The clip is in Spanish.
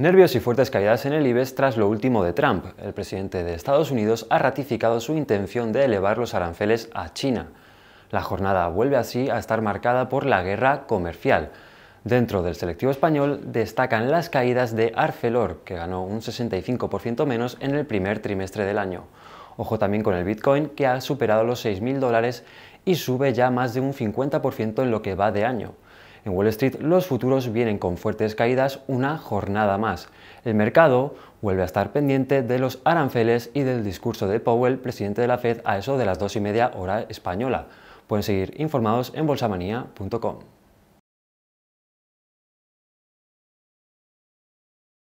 Nervios y fuertes caídas en el IBEX tras lo último de Trump. El presidente de Estados Unidos ha ratificado su intención de elevar los aranceles a China. La jornada vuelve así a estar marcada por la guerra comercial. Dentro del selectivo español destacan las caídas de Arcelor, que ganó un 65% menos en el primer trimestre del año. Ojo también con el Bitcoin, que ha superado los 6.000 dólares y sube ya más de un 50% en lo que va de año. En Wall Street los futuros vienen con fuertes caídas una jornada más. El mercado vuelve a estar pendiente de los aranceles y del discurso de Powell, presidente de la Fed, a eso de las dos y media hora española. Pueden seguir informados en bolsamanía.com.